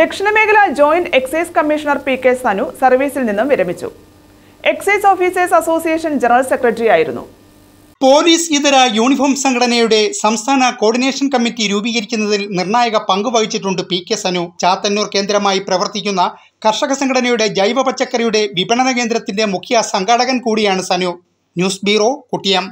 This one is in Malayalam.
ദക്ഷിണമേഖല joint excise commissioner P K Sanu സർവീസിൽ നിന്നും വിരമിച്ചു excise officers association general secretary ആയിരുന്നു പോലീസ് ഇതര യൂണിഫോം സംഘടനയുടെ സംസ്ഥാന കോർഡിനേഷൻ കമ്മിറ്റി രൂപീകരിക്കുന്നതിൽ നിർണായക പങ്ക് വഹിച്ചിട്ടുണ്ട് പി കെ സനു ചാത്തന്നൂർ കേന്ദ്രമായി പ്രവർത്തിക്കുന്ന കർഷക സംഘടനയുടെ ജൈവ പച്ചക്കറിയുടെ വിപണന കേന്ദ്രത്തിന്റെ മുഖ്യ സംഘാടകൻ കൂടിയാണ് സനു ന്യൂസ് ബ്യൂറോ കുട്ടിയം